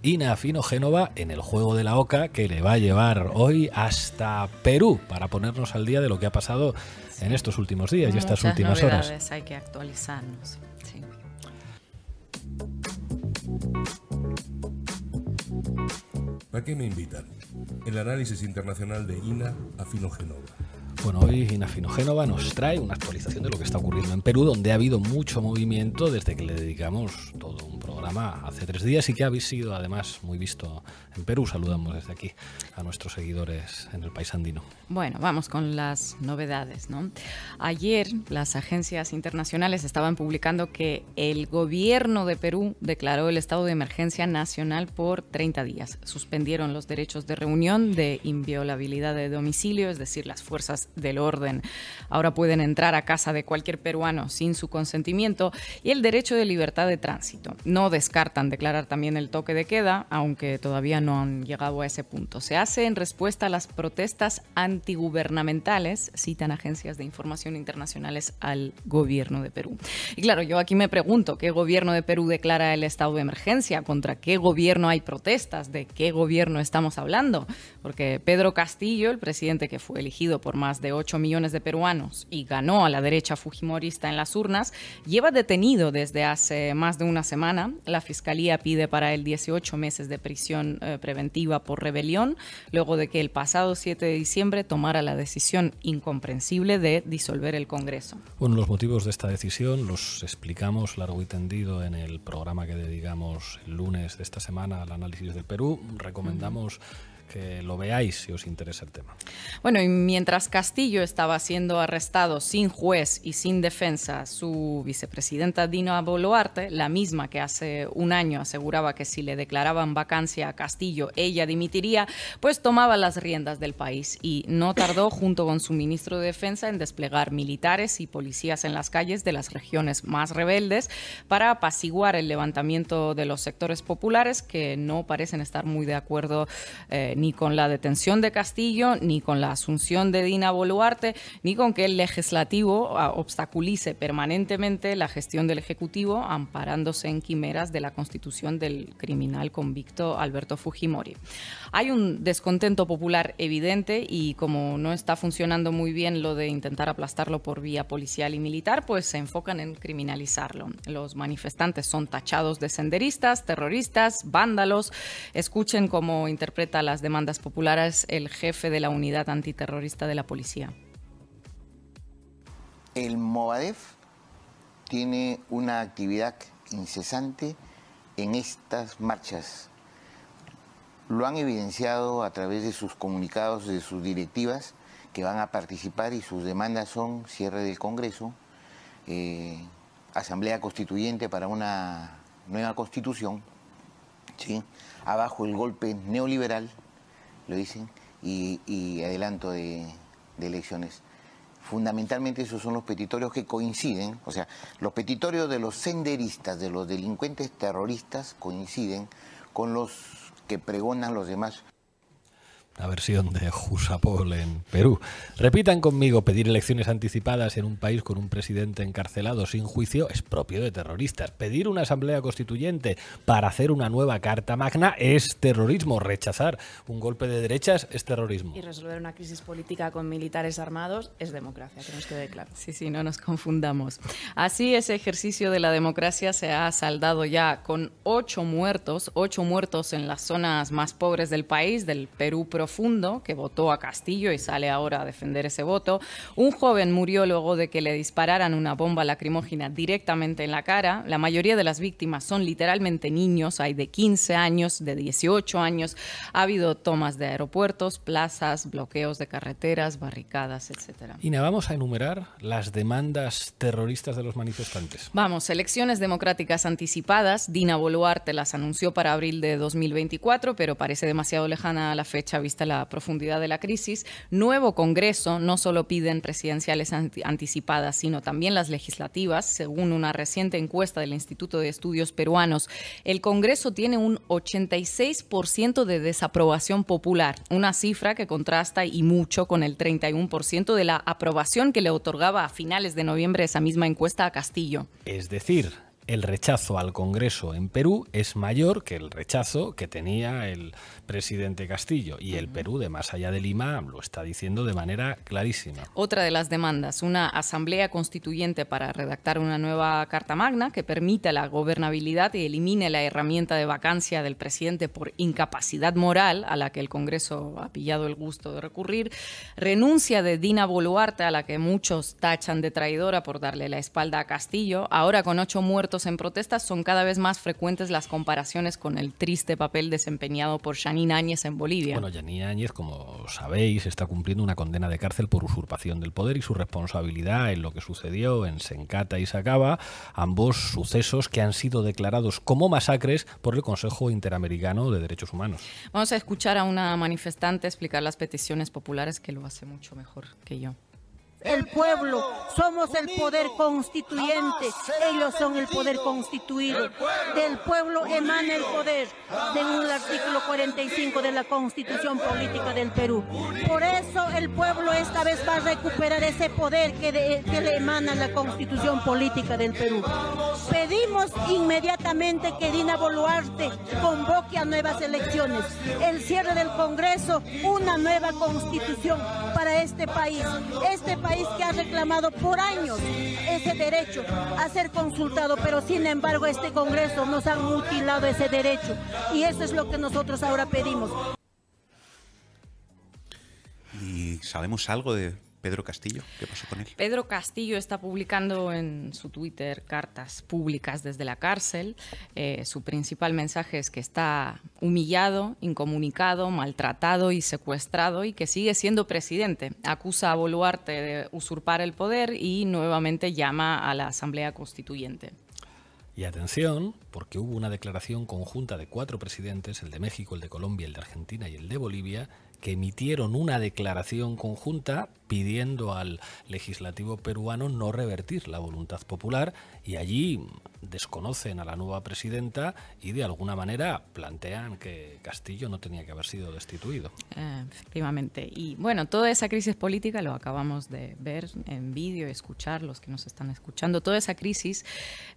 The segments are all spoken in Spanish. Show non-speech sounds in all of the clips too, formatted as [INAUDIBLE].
Ina Fino Génova en el juego de la Oca que le va a llevar hoy hasta Perú para ponernos al día de lo que ha pasado en estos últimos días y estas últimas horas. Hay que actualizarnos. Sí. qué me invitan? El análisis internacional de Ina Afino Génova. Bueno, hoy Inafino Génova nos trae una actualización de lo que está ocurriendo en Perú, donde ha habido mucho movimiento desde que le dedicamos todo un programa hace tres días y que ha sido además muy visto en Perú. Saludamos desde aquí a nuestros seguidores en el país andino. Bueno, vamos con las novedades. ¿no? Ayer las agencias internacionales estaban publicando que el gobierno de Perú declaró el estado de emergencia nacional por 30 días. Suspendieron los derechos de reunión, de inviolabilidad de domicilio, es decir, las fuerzas del orden. Ahora pueden entrar a casa de cualquier peruano sin su consentimiento y el derecho de libertad de tránsito. No descartan declarar también el toque de queda, aunque todavía no han llegado a ese punto. Se hace en respuesta a las protestas antigubernamentales, citan agencias de información internacionales al gobierno de Perú. Y claro, yo aquí me pregunto, ¿qué gobierno de Perú declara el estado de emergencia? ¿Contra qué gobierno hay protestas? ¿De qué gobierno estamos hablando? Porque Pedro Castillo, el presidente que fue elegido por más de 8 millones de peruanos y ganó a la derecha fujimorista en las urnas, lleva detenido desde hace más de una semana. La Fiscalía pide para él 18 meses de prisión eh, preventiva por rebelión, luego de que el pasado 7 de diciembre tomara la decisión incomprensible de disolver el Congreso. Bueno, los motivos de esta decisión los explicamos largo y tendido en el programa que dedicamos el lunes de esta semana al análisis del Perú. Recomendamos que lo veáis si os interesa el tema. Bueno, y mientras Castillo estaba siendo arrestado sin juez y sin defensa, su vicepresidenta Dina Boluarte, la misma que hace un año aseguraba que si le declaraban vacancia a Castillo ella dimitiría, pues tomaba las riendas del país y no tardó junto con su ministro de Defensa en desplegar militares y policías en las calles de las regiones más rebeldes para apaciguar el levantamiento de los sectores populares que no parecen estar muy de acuerdo eh, ni con la detención de Castillo, ni con la asunción de Dina Boluarte, ni con que el legislativo ah, obstaculice permanentemente la gestión del Ejecutivo amparándose en quimeras de la constitución del criminal convicto Alberto Fujimori. Hay un descontento popular evidente y como no está funcionando muy bien lo de intentar aplastarlo por vía policial y militar, pues se enfocan en criminalizarlo. Los manifestantes son tachados de senderistas, terroristas, vándalos. Escuchen cómo interpreta las demandas demandas populares el jefe de la unidad antiterrorista de la policía. El Movadef tiene una actividad incesante en estas marchas. Lo han evidenciado a través de sus comunicados, de sus directivas que van a participar y sus demandas son cierre del Congreso, eh, asamblea constituyente para una nueva constitución, ¿sí? abajo el golpe neoliberal lo dicen, y, adelanto de elecciones fundamentalmente esos son los petitorios que coinciden, o sea, los petitorios de los senderistas, de los delincuentes terroristas coinciden con los que pregonan los demás la versión de Jusapol en Perú. Repitan conmigo, pedir elecciones anticipadas en un país con un presidente encarcelado sin juicio es propio de terroristas. Pedir una asamblea constituyente para hacer una nueva carta magna es terrorismo. Rechazar un golpe de derechas es terrorismo. Y resolver una crisis política con militares armados es democracia, que nos quede claro. Sí, sí, no nos confundamos. Así ese ejercicio de la democracia se ha saldado ya con ocho muertos, ocho muertos en las zonas más pobres del país, del Perú profundo que votó a Castillo y sale ahora a defender ese voto. Un joven murió luego de que le dispararan una bomba lacrimógena directamente en la cara. La mayoría de las víctimas son literalmente niños, hay de 15 años, de 18 años. Ha habido tomas de aeropuertos, plazas, bloqueos de carreteras, barricadas, etc. Ina, vamos a enumerar las demandas terroristas de los manifestantes. Vamos, elecciones democráticas anticipadas. Dina Boluarte las anunció para abril de 2024, pero parece demasiado lejana la fecha vista la profundidad de la crisis. Nuevo Congreso, no solo piden presidenciales anticipadas, sino también las legislativas. Según una reciente encuesta del Instituto de Estudios Peruanos, el Congreso tiene un 86% de desaprobación popular, una cifra que contrasta y mucho con el 31% de la aprobación que le otorgaba a finales de noviembre esa misma encuesta a Castillo. Es decir, el rechazo al Congreso en Perú es mayor que el rechazo que tenía el presidente Castillo. Y el Perú, de más allá de Lima, lo está diciendo de manera clarísima. Otra de las demandas, una asamblea constituyente para redactar una nueva Carta Magna que permita la gobernabilidad y elimine la herramienta de vacancia del presidente por incapacidad moral a la que el Congreso ha pillado el gusto de recurrir. Renuncia de Dina Boluarte, a la que muchos tachan de traidora por darle la espalda a Castillo. Ahora con ocho muertos en protestas, son cada vez más frecuentes las comparaciones con el triste papel desempeñado por Janine Áñez en Bolivia. Bueno, Janine Áñez, como sabéis, está cumpliendo una condena de cárcel por usurpación del poder y su responsabilidad en lo que sucedió en Sencata y Sacaba, ambos sucesos que han sido declarados como masacres por el Consejo Interamericano de Derechos Humanos. Vamos a escuchar a una manifestante explicar las peticiones populares que lo hace mucho mejor que yo el pueblo, somos el poder constituyente, ellos son el poder constituido. Del pueblo emana el poder, según el artículo 45 de la Constitución Política del Perú. Por eso el pueblo esta vez va a recuperar ese poder que, que le emana la Constitución Política del Perú. Pedimos inmediatamente que Dina Boluarte convoque a nuevas elecciones, el cierre del Congreso, una nueva constitución para este país. Este país país que ha reclamado por años ese derecho a ser consultado, pero sin embargo este Congreso nos ha mutilado ese derecho y eso es lo que nosotros ahora pedimos. ¿Y sabemos algo de Pedro Castillo, ¿qué pasó con él? Pedro Castillo está publicando en su Twitter cartas públicas desde la cárcel. Eh, su principal mensaje es que está humillado, incomunicado, maltratado y secuestrado y que sigue siendo presidente. Acusa a Boluarte de usurpar el poder y nuevamente llama a la Asamblea Constituyente. Y atención, porque hubo una declaración conjunta de cuatro presidentes, el de México, el de Colombia, el de Argentina y el de Bolivia, que emitieron una declaración conjunta pidiendo al legislativo peruano no revertir la voluntad popular y allí desconocen a la nueva presidenta y de alguna manera plantean que Castillo no tenía que haber sido destituido. Eh, efectivamente. Y bueno, toda esa crisis política lo acabamos de ver en vídeo, escuchar los que nos están escuchando, toda esa crisis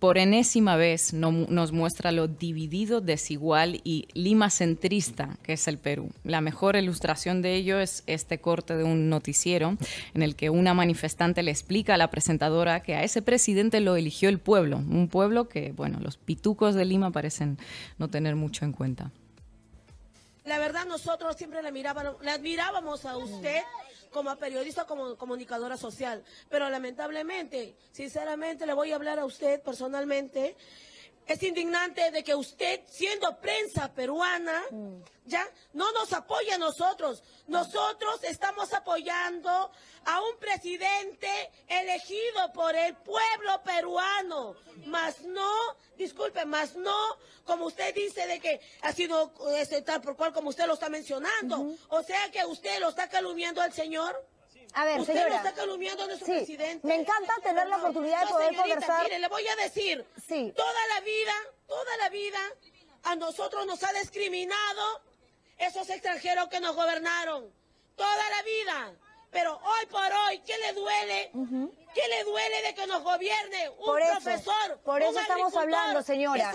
por enésima vez nos muestra lo dividido, desigual y lima centrista que es el Perú. La mejor ilustración de ello es este corte de un noticiero en el que una manifestante le explica a la presentadora que a ese presidente lo eligió el pueblo, un pueblo que, bueno, los pitucos de Lima parecen no tener mucho en cuenta. La verdad, nosotros siempre la mirábamos, la admirábamos a usted como periodista, como comunicadora social. Pero lamentablemente, sinceramente, le voy a hablar a usted personalmente. Es indignante de que usted, siendo prensa peruana, mm. ya no nos apoya a nosotros. Nosotros estamos apoyando a un presidente elegido por el pueblo peruano. Más no, disculpe, más no, como usted dice de que ha sido este, tal por cual como usted lo está mencionando. O sea que usted lo está calumniando al señor. A ver, señora. Me encanta este tener la oportunidad de poder conversar. Mire, le voy a decir. Toda la vida, toda la vida, a nosotros nos ha discriminado esos extranjeros que nos gobernaron. Toda la vida pero hoy por hoy, ¿qué le duele? ¿Qué le duele de que nos gobierne un profesor? Por eso estamos hablando, señora.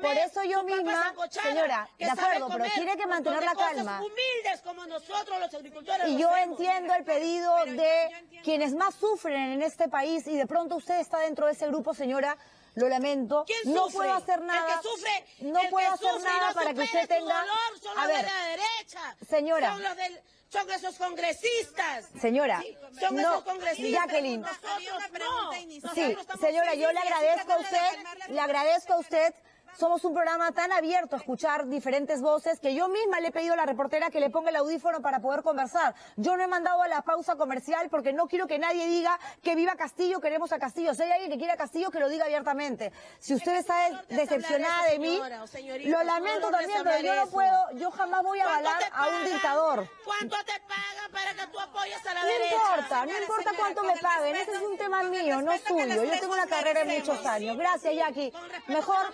por eso yo misma, señora, de acuerdo, pero tiene que mantener la calma. humildes como nosotros los agricultores. Y yo entiendo el pedido de quienes más sufren en este país y de pronto usted está dentro de ese grupo, señora. Lo lamento. ¿Quién no sufre? puedo hacer nada. no puede puedo hacer nada para que usted tenga. a ver, Señora son esos congresistas. Señora, son no, esos congresistas. Jacqueline. Sí, señora, yo le agradezco a usted, le agradezco a usted somos un programa tan abierto a escuchar diferentes voces que yo misma le he pedido a la reportera que le ponga el audífono para poder conversar. Yo no he mandado a la pausa comercial porque no quiero que nadie diga que viva Castillo, queremos a Castillo. Si hay alguien que quiera a Castillo, que lo diga abiertamente. Si usted está decepcionada de mí, lo lamento también, pero yo no puedo, yo jamás voy a avalar a un dictador. ¿Cuánto te pagan para que tú apoyes a la no derecha? Importa, no importa, no cuánto me paguen, ese es un tema mío, no suyo. Yo tengo una carrera de muchos años. Gracias, Jackie. Mejor.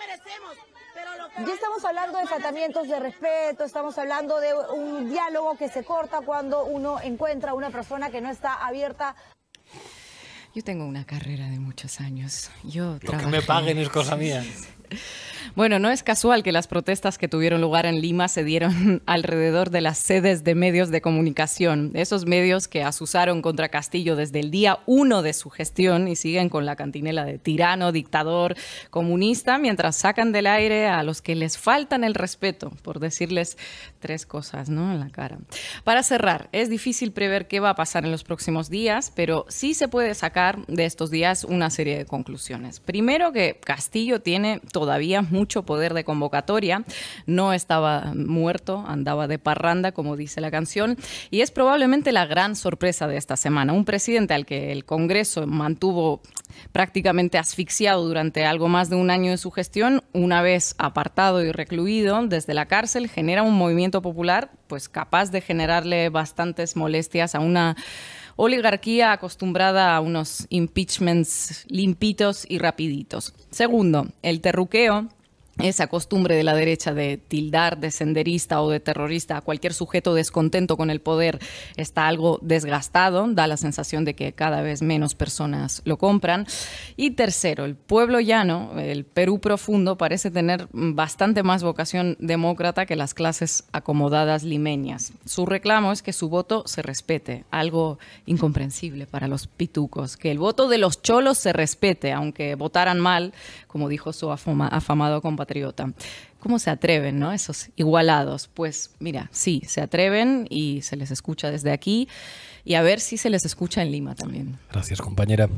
Ya estamos hablando de tratamientos de respeto, estamos hablando de un diálogo que se corta cuando uno encuentra a una persona que no está abierta. Yo tengo una carrera de muchos años. Yo que me paguen es cosa mía. [LAUGHS] Bueno, no es casual que las protestas que tuvieron lugar en Lima se dieron [LAUGHS] alrededor de las sedes de medios de comunicación, esos medios que asusaron contra Castillo desde el día uno de su gestión y siguen con la cantinela de tirano, dictador, comunista, mientras sacan del aire a los que les faltan el respeto, por decirles tres cosas ¿no? en la cara. Para cerrar, es difícil prever qué va a pasar en los próximos días, pero sí se puede sacar de estos días una serie de conclusiones. Primero que Castillo tiene todavía mucho poder de convocatoria, no estaba muerto, andaba de parranda, como dice la canción, y es probablemente la gran sorpresa de esta semana. Un presidente al que el Congreso mantuvo prácticamente asfixiado durante algo más de un año de su gestión, una vez apartado y recluido desde la cárcel, genera un movimiento popular pues capaz de generarle bastantes molestias a una oligarquía acostumbrada a unos impeachments limpitos y rapiditos. Segundo, el terruqueo esa costumbre de la derecha de tildar de senderista o de terrorista a cualquier sujeto descontento con el poder está algo desgastado, da la sensación de que cada vez menos personas lo compran. Y tercero, el pueblo llano, el Perú profundo, parece tener bastante más vocación demócrata que las clases acomodadas limeñas. Su reclamo es que su voto se respete, algo incomprensible para los pitucos, que el voto de los cholos se respete, aunque votaran mal, como dijo su afamado compatriota ¿Cómo se atreven, no? Esos igualados. Pues mira, sí, se atreven y se les escucha desde aquí y a ver si se les escucha en Lima también. Gracias, compañera.